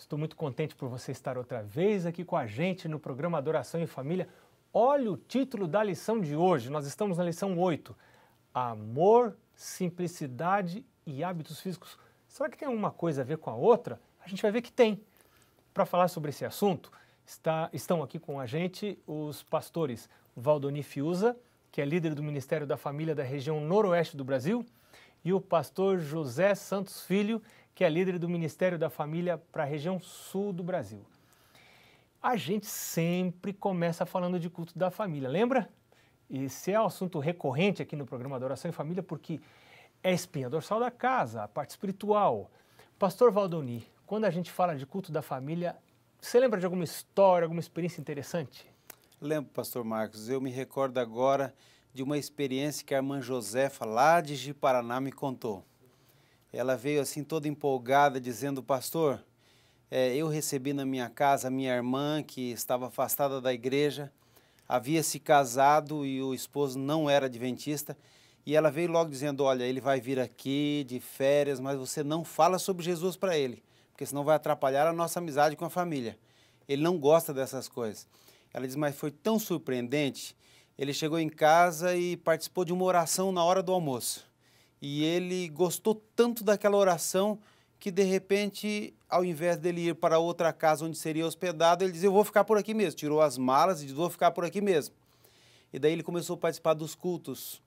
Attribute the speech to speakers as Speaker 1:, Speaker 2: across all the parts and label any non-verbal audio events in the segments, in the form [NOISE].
Speaker 1: Estou muito contente por você estar outra vez aqui com a gente no programa Adoração em Família. Olha o título da lição de hoje. Nós estamos na lição 8. Amor, simplicidade e hábitos físicos. Será que tem alguma coisa a ver com a outra? A gente vai ver que tem. Para falar sobre esse assunto, está, estão aqui com a gente os pastores Valdoni Fiuza, que é líder do Ministério da Família da região noroeste do Brasil, e o pastor José Santos Filho, que é líder do Ministério da Família para a região sul do Brasil. A gente sempre começa falando de culto da família, lembra? Esse é um assunto recorrente aqui no programa Adoração em Família, porque é espinha dorsal da casa, a parte espiritual. Pastor Valdoni, quando a gente fala de culto da família, você lembra de alguma história, alguma experiência
Speaker 2: interessante? Lembro, pastor Marcos. Eu me recordo agora de uma experiência que a irmã Josefa, lá de Paraná, me contou. Ela veio assim toda empolgada, dizendo: Pastor, é, eu recebi na minha casa minha irmã que estava afastada da igreja, havia se casado e o esposo não era adventista. E ela veio logo dizendo: Olha, ele vai vir aqui de férias, mas você não fala sobre Jesus para ele, porque senão vai atrapalhar a nossa amizade com a família. Ele não gosta dessas coisas. Ela diz: Mas foi tão surpreendente. Ele chegou em casa e participou de uma oração na hora do almoço. E ele gostou tanto daquela oração que de repente, ao invés dele ir para outra casa onde seria hospedado, ele dizia: Eu vou ficar por aqui mesmo. Tirou as malas e disse: Vou ficar por aqui mesmo. E daí ele começou a participar dos cultos.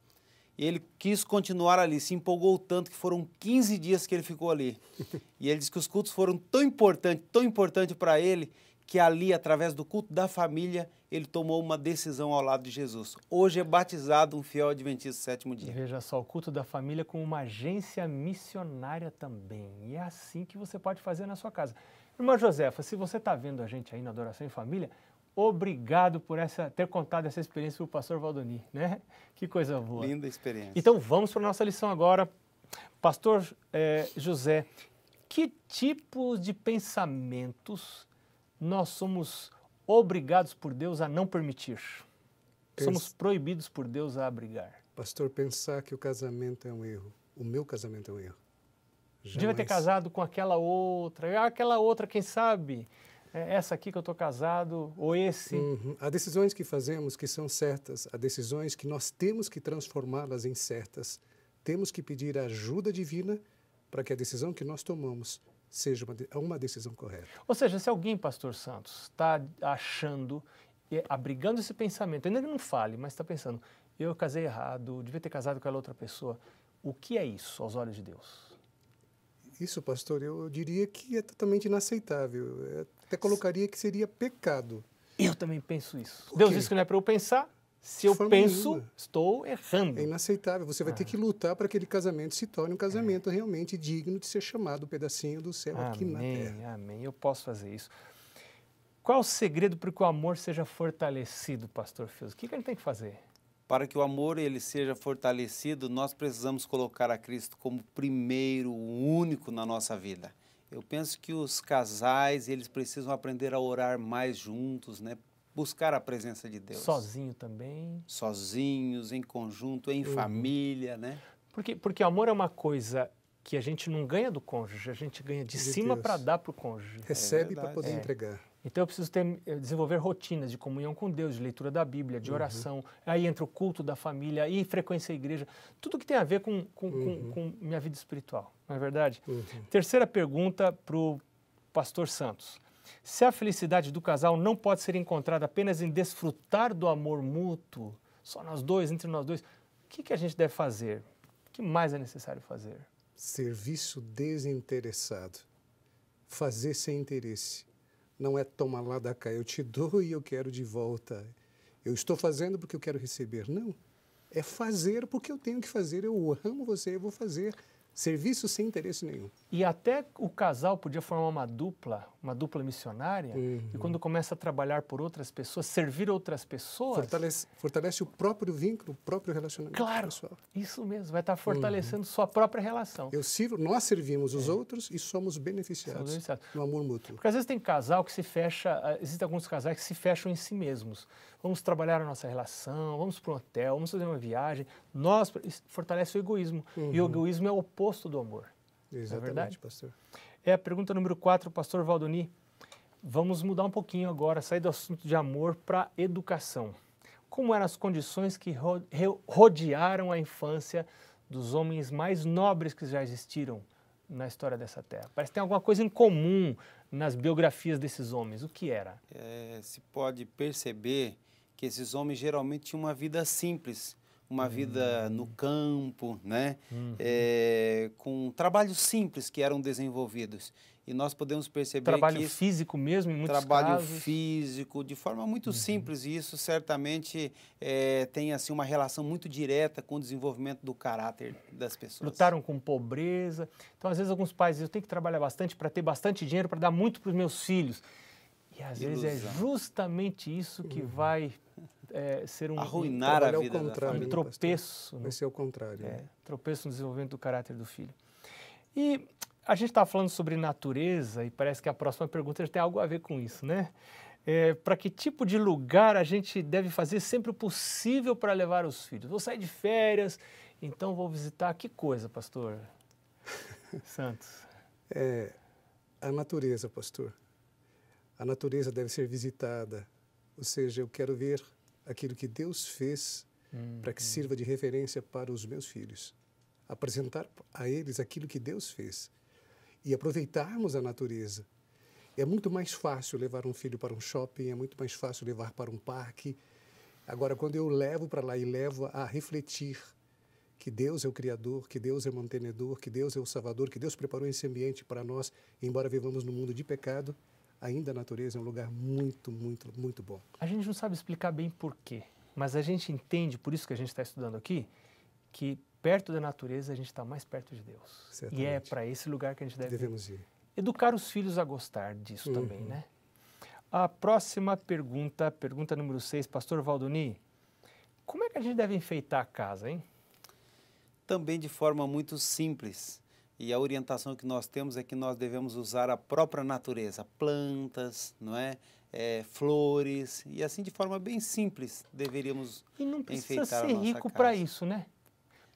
Speaker 2: E ele quis continuar ali, se empolgou tanto que foram 15 dias que ele ficou ali. [LAUGHS] E ele disse que os cultos foram tão importantes, tão importantes para ele, que ali, através do culto da família, ele tomou uma decisão ao lado de Jesus. Hoje é batizado um fiel adventista sétimo dia.
Speaker 1: Veja só, o culto da família com uma agência missionária também. E é assim que você pode fazer na sua casa. Irmã Josefa, se você está vendo a gente aí na Adoração em Família, obrigado por essa, ter contado essa experiência para o pastor Valdoni, né? Que coisa boa. Linda experiência. Então vamos para a nossa lição agora. Pastor eh, José, que tipos de pensamentos nós somos obrigados por Deus a não permitir. Somos
Speaker 3: proibidos por Deus a abrigar. Pastor, pensar que o casamento é um erro. O meu casamento é um erro. Jamais. Devia ter casado
Speaker 1: com aquela outra. Ah, aquela outra, quem sabe? É essa aqui que eu estou casado, ou esse. Uhum.
Speaker 3: Há decisões que fazemos que são certas, há decisões que nós temos que transformá-las em certas. Temos que pedir a ajuda divina para que a decisão que nós tomamos seja uma, é uma decisão correta.
Speaker 1: Ou seja, se alguém, pastor Santos, está achando, abrigando esse pensamento, ainda que não fale, mas está pensando, eu casei errado, devia ter casado
Speaker 3: com aquela outra pessoa, o que é isso aos olhos de Deus? Isso, pastor, eu diria que é totalmente inaceitável. Eu até colocaria que seria pecado. Eu também penso isso. Deus disse que não é para eu pensar, se eu penso, nenhuma. estou errando. É inaceitável. Você vai ah. ter que lutar para que aquele casamento se torne um casamento é. realmente digno de ser chamado um pedacinho do céu
Speaker 2: amém, aqui na terra.
Speaker 1: Amém. Eu posso fazer isso.
Speaker 3: Qual o segredo para que o amor
Speaker 1: seja fortalecido, pastor Filho? O que, que ele tem que fazer?
Speaker 2: Para que o amor ele seja fortalecido, nós precisamos colocar a Cristo como primeiro, único na nossa vida. Eu penso que os casais, eles precisam aprender a orar mais juntos, né? buscar a presença de Deus. Sozinho
Speaker 1: também.
Speaker 2: Sozinhos, em conjunto, em uhum. família, né?
Speaker 1: Porque, porque amor é uma coisa que a gente não ganha do cônjuge, a gente ganha de, de cima para dar para o cônjuge. Recebe é para poder é. entregar. Então eu preciso ter, eh, desenvolver rotinas de comunhão com Deus, de leitura da Bíblia, de uhum. oração. Uhum. Aí entra o culto da família, aí frequência à igreja. Tudo que tem a ver com, com, uhum. com, com minha vida espiritual, não é verdade? Uhum. Terceira pergunta para o pastor Santos. Se a felicidade do casal não pode ser encontrada apenas em desfrutar do amor mútuo, só nós dois, entre nós dois, o que, que a gente deve fazer? O que mais é necessário fazer?
Speaker 3: Serviço desinteressado. Fazer sem interesse. Não é tomar lá da cá, eu te dou e eu quero de volta. Eu estou fazendo porque eu quero receber. Não. É fazer porque eu tenho que fazer. Eu amo você, eu vou fazer. Serviço sem interesse nenhum.
Speaker 1: E até o casal podia formar uma dupla, uma dupla missionária, uhum. e quando começa a trabalhar por outras
Speaker 3: pessoas, servir outras pessoas. Fortalece, fortalece o próprio vínculo, o próprio relacionamento. Claro, pessoal. isso mesmo, vai estar uhum. fortalecendo uhum. sua própria relação. Eu sirvo, nós servimos os é. outros e somos beneficiados, somos beneficiados no amor mútuo.
Speaker 1: Porque às vezes tem casal que se fecha, ah, existem alguns casais que se fecham em si mesmos. Vamos trabalhar a nossa relação, vamos para um hotel, vamos fazer uma viagem. Nós, fortalece o egoísmo. Uhum. E o uhum. egoísmo é o oposto do amor. É Exatamente, é pastor. É a pergunta número 4, pastor Valdoni. Vamos mudar um pouquinho agora, sair do assunto de amor para educação. Como eram as condições que rodearam a infância dos homens mais nobres que já existiram na história dessa terra? Parece que tem alguma coisa em comum nas biografias desses homens. O
Speaker 2: que era? É, se pode perceber que esses homens geralmente tinham uma vida simples, uma vida hum. no campo, né? Uhum. É, com trabalhos simples que eram desenvolvidos. E nós podemos perceber trabalho que... Trabalho
Speaker 1: físico mesmo, em muitos Trabalho casos.
Speaker 2: físico, de forma muito uhum. simples, e isso certamente é, tem assim, uma relação muito direta com o desenvolvimento do caráter das pessoas.
Speaker 1: Lutaram com pobreza. Então, às vezes, alguns pais dizem, eu tenho que trabalhar bastante para ter bastante dinheiro, para dar muito para os meus filhos. E às Ilusão. vezes é justamente isso que uhum. vai é, ser um arruinar um, a vida, contrário, da um né, tropeço. Né? Vai ser o contrário. É, né? Tropeço no desenvolvimento do caráter do filho. E a gente está falando sobre natureza e parece que a próxima pergunta já tem algo a ver com isso, né? É, para que tipo de lugar a gente deve fazer sempre o possível para levar os filhos? Vou sair de férias,
Speaker 3: então vou visitar que coisa, pastor [LAUGHS] Santos? É, a natureza, pastor. A natureza deve ser visitada, ou seja, eu quero ver aquilo que Deus fez hum, para que hum. sirva de referência para os meus filhos. Apresentar a eles aquilo que Deus fez e aproveitarmos a natureza. É muito mais fácil levar um filho para um shopping, é muito mais fácil levar para um parque. Agora, quando eu levo para lá e levo a refletir que Deus é o Criador, que Deus é o mantenedor, que Deus é o Salvador, que Deus preparou esse ambiente para nós, embora vivamos num mundo de pecado, ainda a natureza é um lugar muito, muito, muito bom.
Speaker 1: A gente não sabe explicar bem por quê, mas a gente entende, por isso que a gente está estudando aqui, que perto da natureza a gente está mais perto de Deus. Certamente. E é para esse lugar que a gente deve Devemos ir. Educar os filhos a gostar disso uhum. também, né? A próxima pergunta, pergunta número 6, pastor Valdoni, como é que a gente deve enfeitar a casa, hein?
Speaker 2: Também de forma muito simples. E a orientação que nós temos é que nós devemos usar a própria natureza, plantas, não é? É, flores e assim de forma bem simples deveríamos e não precisa ser rico para
Speaker 1: isso né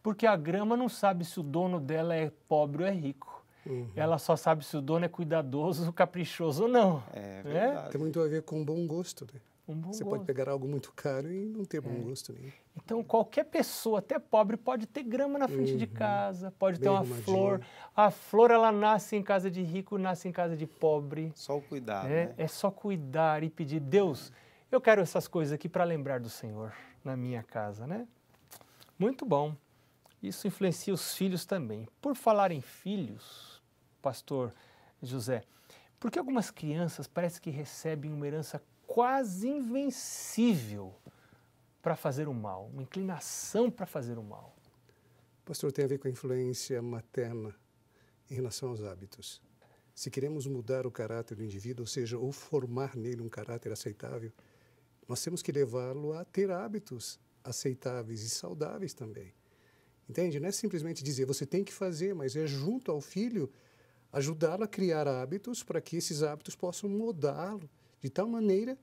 Speaker 1: porque a grama não sabe se o dono dela é pobre ou é rico uhum. ela só sabe se o dono é cuidadoso [LAUGHS] caprichoso ou não
Speaker 3: é, né? tem muito a ver com bom gosto né? Um você gosto. pode pegar algo muito caro e não ter bom é. gosto nenhum. Né? Então, qualquer pessoa, até pobre, pode
Speaker 1: ter grama na frente uhum. de casa, pode Bem ter uma arrumadinho. flor. A flor, ela nasce em casa de rico, nasce em casa de pobre. Só o cuidar, é né? É só cuidar e pedir, Deus, eu quero essas coisas aqui para lembrar do Senhor na minha casa, né? Muito bom. Isso influencia os filhos também. Por falar em filhos, pastor José, por que algumas crianças parece que recebem uma herança quase invencível para fazer o mal, uma inclinação para fazer o mal.
Speaker 3: Pastor, tem a ver com a influência materna em relação aos hábitos. Se queremos mudar o caráter do indivíduo, ou seja, ou formar nele um caráter aceitável, nós temos que levá-lo a ter hábitos aceitáveis e saudáveis também. Entende? Não é simplesmente dizer você tem que fazer, mas é junto ao filho ajudá-lo a criar hábitos para que esses hábitos possam mudá-lo de tal maneira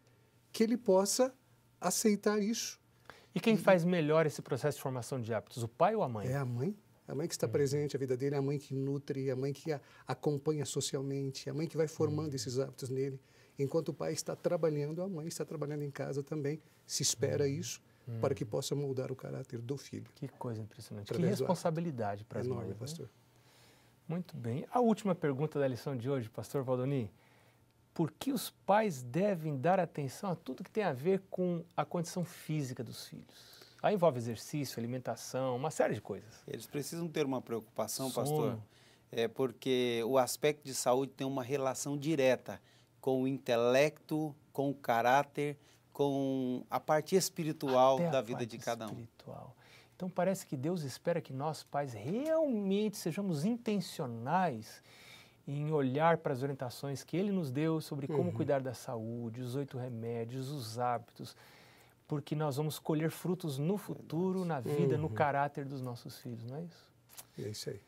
Speaker 3: que ele possa aceitar isso. E quem faz melhor esse processo de formação de hábitos, o pai ou a mãe? É a mãe. A mãe que está hum. presente, a vida dele, a mãe que nutre, a mãe que a acompanha socialmente, a mãe que vai formando hum. esses hábitos nele. Enquanto o pai está trabalhando, a mãe está trabalhando em casa também. Se espera hum. isso para que possa moldar o caráter do filho. Que coisa impressionante. que responsabilidade para as é Enorme, né? pastor. Né?
Speaker 1: Muito bem. A última pergunta da lição de hoje, pastor Valdoni porque os pais devem dar atenção a tudo que tem a ver com a condição física dos filhos. Aí envolve exercício, alimentação, uma série de
Speaker 2: coisas. Eles precisam ter uma preocupação, Sono. pastor, é porque o aspecto de saúde tem uma relação direta com o intelecto, com o caráter, com a parte espiritual Até da vida de cada um.
Speaker 1: Então parece que Deus espera que nós pais realmente sejamos intencionais em olhar para as orientações que ele nos deu sobre como uhum. cuidar da saúde, os oito remédios, os hábitos, porque nós vamos colher frutos no futuro, na vida, uhum. no caráter dos nossos filhos, não é isso? É isso aí.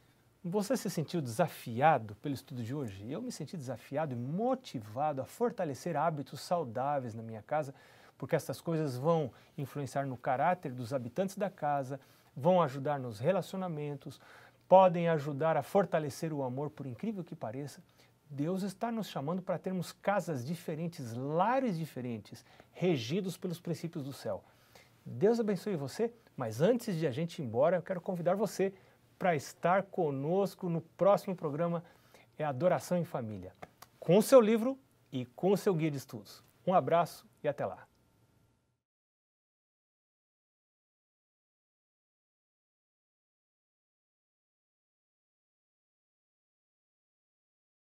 Speaker 1: Você se sentiu desafiado pelo estudo de hoje? Eu me senti desafiado e motivado a fortalecer hábitos saudáveis na minha casa, porque essas coisas vão influenciar no caráter dos habitantes da casa, vão ajudar nos relacionamentos, podem ajudar a fortalecer o amor, por incrível que pareça, Deus está nos chamando para termos casas diferentes, lares diferentes, regidos pelos princípios do céu. Deus abençoe você, mas antes de a gente ir embora, eu quero convidar você para estar conosco no próximo programa é Adoração em Família, com o seu livro e com o seu guia de estudos. Um abraço e até lá.